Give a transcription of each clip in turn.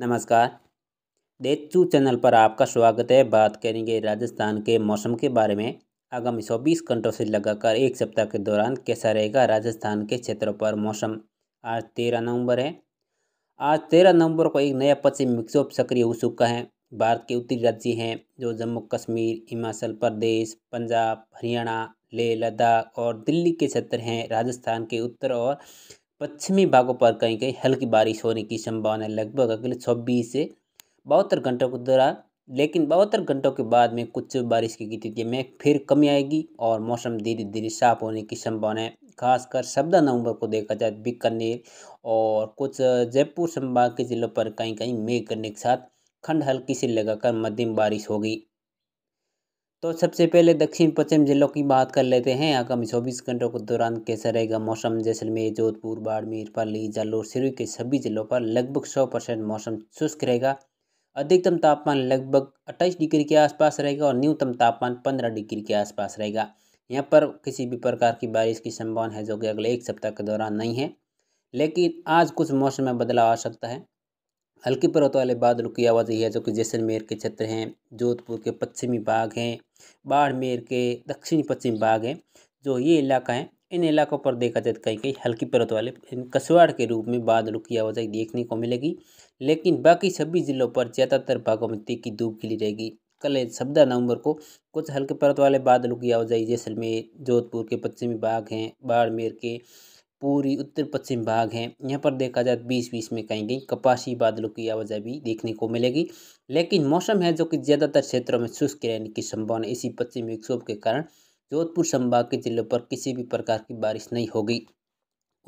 नमस्कार देशू चैनल पर आपका स्वागत है बात करेंगे राजस्थान के मौसम के बारे में आगामी चौबीस घंटों से लगातार एक सप्ताह के दौरान कैसा रहेगा राजस्थान के क्षेत्रों पर मौसम आज तेरह नवंबर है आज तेरह नवंबर को एक नया पश्चिम विक्षोभ सक्रिय हो चुका है भारत के उत्तरी राज्य हैं जो जम्मू कश्मीर हिमाचल प्रदेश पंजाब हरियाणा लेह लद्दाख और दिल्ली के क्षेत्र हैं राजस्थान के उत्तर और पश्चिमी भागों पर कहीं कहीं हल्की बारिश होने की संभावना लगभग अगले छब्बीस से बहत्तर घंटों के दौरान लेकिन बहत्तर घंटों के बाद में कुछ बारिश की स्थिति में फिर कमी आएगी और मौसम धीरे धीरे साफ होने की संभावना है खासकर सत्रह नवंबर को देखा जाए तो बीकानेर और कुछ जयपुर संभाग के जिलों पर कहीं कहीं मेघ करने के साथ खंड हल्की से लगाकर मध्यम बारिश होगी तो सबसे पहले दक्षिण पश्चिम जिलों की बात कर लेते हैं आगामी चौबीस घंटों के दौरान कैसा रहेगा मौसम जैसलमेर जोधपुर बाड़मेर पाली जालोर सिरोही के सभी जिलों पर लगभग सौ परसेंट मौसम शुष्क रहेगा अधिकतम तापमान लगभग अट्ठाईस डिग्री के आसपास रहेगा और न्यूनतम तापमान पंद्रह डिग्री के आसपास रहेगा यहाँ पर किसी भी प्रकार की बारिश की संभावना है जो कि अगले एक सप्ताह के दौरान नहीं है लेकिन आज कुछ मौसम में बदलाव आ सकता है हल्की पर्वत वाले बादलों की आवाजाही है जो कि जैसलमेर के क्षेत्र हैं जोधपुर के पश्चिमी भाग हैं बाड़मेर के दक्षिणी पश्चिमी भाग हैं जो ये इलाका है इन इलाकों पर देखा जाए तो कहीं कहीं हल्की पर्वत वाले कसवाड़ के रूप में बादलों की आवाजाही देखने को मिलेगी लेकिन बाकी सभी जिलों पर ज़्यादातर भागों में तीखी धूप खिली रहेगी कल सत्रह नवंबर को कुछ हल्के पर्वत वाले बादलों की आवाजाही जैसलमेर जोधपुर के पश्चिमी भाग हैं बाड़मेर के पूरी उत्तर पश्चिम भाग है यहाँ पर देखा जाए बीस तो बीस में कहीं कहीं कपासी बादलों की आवाज़ भी देखने को मिलेगी लेकिन मौसम है जो कि ज़्यादातर क्षेत्रों में शुष्क रहने की संभावना इसी पश्चिमी विक्षोभ के कारण जोधपुर संभाग के जिलों पर किसी भी प्रकार की बारिश नहीं होगी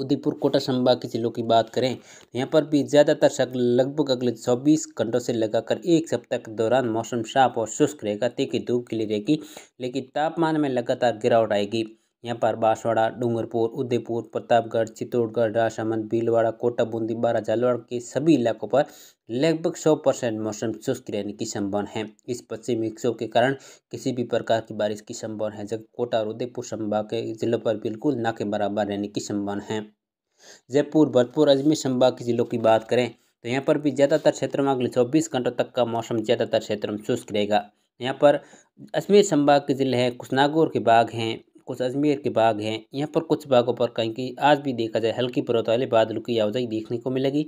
उदयपुर कोटा संभाग के जिलों की बात करें यहाँ पर भी ज़्यादातर लगभग अगले चौबीस घंटों से लगाकर एक सप्ताह के दौरान मौसम साफ और शुष्क रहेगा तेकी धूप खिली रहेगी लेकिन तापमान में लगातार गिरावट आएगी यहाँ पर बांसवाड़ा डूंगरपुर उदयपुर प्रतापगढ़ चित्तौड़गढ़ राजसमंद भीलवाड़ा कोटा बूंदी बारा झालवाड़ के सभी इलाकों पर लगभग 100 परसेंट मौसम शुष्क रहने की संभावना है इस पश्चिमी विक्षोभ के कारण किसी भी प्रकार की बारिश की संभावना है जबकि कोटा और उदयपुर संभाग के जिलों पर बिल्कुल ना के बराबर रहने की संभावना है जयपुर भरतपुर अजमेर संभाग के जिलों की बात करें तो यहाँ पर भी ज़्यादातर क्षेत्रों में अगले चौबीस घंटों तक का मौसम ज़्यादातर क्षेत्रों में शुष्क रहेगा यहाँ पर अजमेर संभाग के जिले हैं कुशनागौर के बाघ हैं कुछ अजमेर के बाग हैं यहाँ पर कुछ बागों पर कहीं कहीं आज भी देखा जाए हल्की पर्वत वाले बादलों की आवाजाही देखने को मिलेगी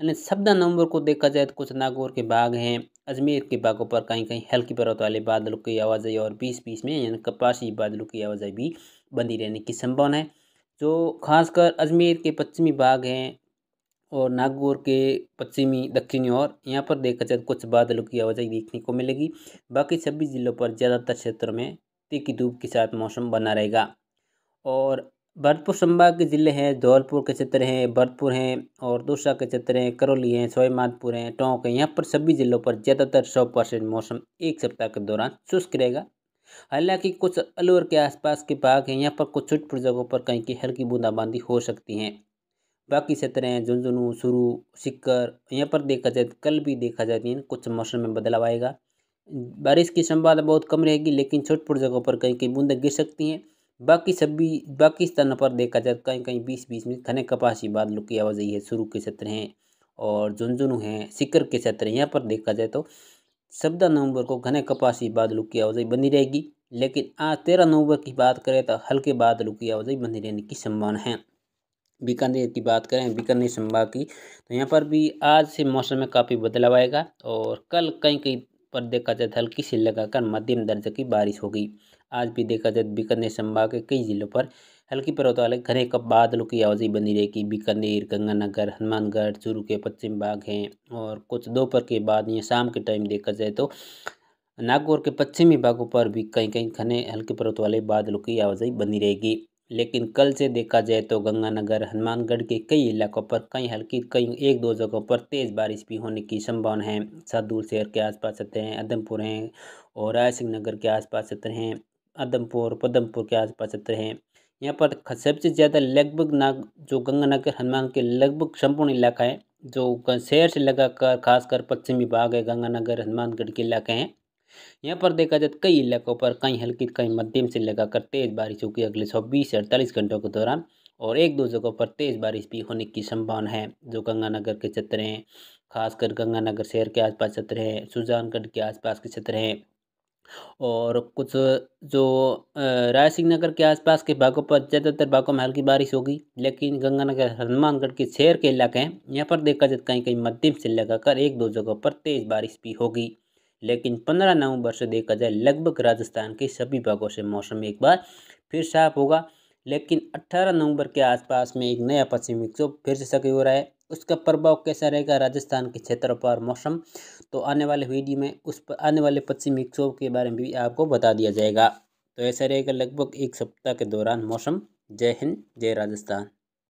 यानी सत्रह नवंबर को देखा जाए तो कुछ नागौर के बाग हैं अजमेर के बागों पर कहीं कहीं हल्की पर्वत वाले बादलों की आवाजाही और बीस बीस में यानी कपासी बादलों की आवाजाही भी बंदी रहने की संभावना है जो खासकर अजमेर के पश्चिमी बाग हैं और नागौर के पश्चिमी दक्षिणी और यहाँ पर देखा जाए तो कुछ बादलों की आवाजाही देखने को मिलेगी बाकी छब्बीस जिलों पर ज़्यादातर क्षेत्रों में हफ्ते की धूप के साथ मौसम बना रहेगा और भरतपुर संभाग के ज़िले हैं धौलपुर के क्षेत्र हैं भरतपुर हैं और दूसरा के क्षेत्र हैं करौली हैं सोईमाधपुर हैं टोंक हैं यहाँ पर सभी ज़िलों पर ज़्यादातर सौ परसेंट मौसम एक सप्ताह के दौरान शुष्क रहेगा हालांकि कुछ अलवर के आसपास के भाग हैं यहाँ पर कुछ छुटपुट जगहों पर कहीं की हल्की बूंदाबांदी हो सकती हैं बाकी क्षेत्र हैं झुंझुनू सुरू सिक्कर यहाँ पर देखा जाए तो कल भी देखा जाए कुछ मौसम में बदलाव आएगा बारिश की संभावना बहुत कम रहेगी लेकिन छोटपुट जगहों पर कहीं कहीं बूंदें गिर सकती हैं बाकी सभी बाकी स्थानों पर देखा जाए तो कहीं कहीं बीस बीस में घने कपासी बादलों की आवाजाही है शुरू के क्षेत्र हैं और झुंझुनू हैं सिकर के क्षेत्र हैं यहाँ पर देखा जाए तो सत्रह नवंबर को घने कपासी बादलों की आवाजाही बनी रहेगी लेकिन आज तेरह नवंबर की बात करें तो हल्के बादलों की आवाजाही बनी रहने की संभावना है बीकानेर की बात करें बीकानेर संभाग की तो यहाँ पर भी आज से मौसम में काफ़ी बदलाव आएगा और कल कहीं कहीं पर देखा जाए तो हल्की से लगाकर मध्यम दर्जे की बारिश होगी आज भी देखा जाए तो बीकानेर संभाग के कई जिलों पर हल्की पर्वत वाले घने कप बादलों की आवाजाही बनी रहेगी बीकानेर गंगानगर हनुमानगढ़ चूरू के पश्चिम भाग हैं और कुछ दोपहर के बाद या शाम के टाइम देखा जाए तो नागौर के पश्चिमी भागों पर भी कहीं कहीं घने हल्के पर्वत वाले बादलों की आवाजाही बनी रहेगी लेकिन कल से देखा जाए तो गंगानगर हनुमानगढ़ के कई इलाकों पर कई हल्की कई एक दो जगहों पर तेज़ बारिश भी होने की संभावना है सादुल शहर के आसपास सतह हैं अदमपुर हैं और राय सिंह नगर के आसपास सतह हैं अदमपुर पदमपुर के आसपास सतह हैं यहाँ पर सबसे ज़्यादा लगभग नाग जो गंगानगर हनुमान के लगभग संपूर्ण इलाका है जो शहर से लगाकर खासकर पश्चिमी भाग है गंगानगर हनुमानगढ़ के इलाके हैं यहाँ पर देखा जाए तो कई इलाकों पर कहीं हल्की कहीं मध्यम से लगाकर तेज़ बारिश होगी अगले चौबीस से अड़तालीस घंटों के दौरान और एक दो जगहों पर तेज़ बारिश भी होने की संभावना है जो गंगानगर के क्षेत्र हैं खासकर गंगानगर शहर के आसपास क्षेत्र हैं सुजानगढ़ के आसपास के क्षेत्र हैं और कुछ जो राय सिंह नगर के आसपास के भागों पर ज़्यादातर भागों में हल्की बारिश होगी लेकिन गंगानगर हनुमानगढ़ के शहर के इलाके हैं यहाँ पर देखा जाए तो कहीं कहीं मध्यम से लगाकर एक दो जगहों पर तेज़ बारिश भी होगी लेकिन 15 नवंबर से देखा जाए लगभग राजस्थान के सभी भागों से मौसम एक बार फिर साफ होगा लेकिन 18 नवंबर के आसपास में एक नया पश्चिमी विक्षोभ फिर से सक्रिय हो रहा है उसका प्रभाव कैसा रहेगा राजस्थान के क्षेत्रों पर मौसम तो आने वाले वीडियो में उस पर आने वाले पश्चिमी विक्षोभ के बारे में भी आपको बता दिया जाएगा तो ऐसा रहेगा लगभग एक सप्ताह के दौरान मौसम जय हिंद जय राजस्थान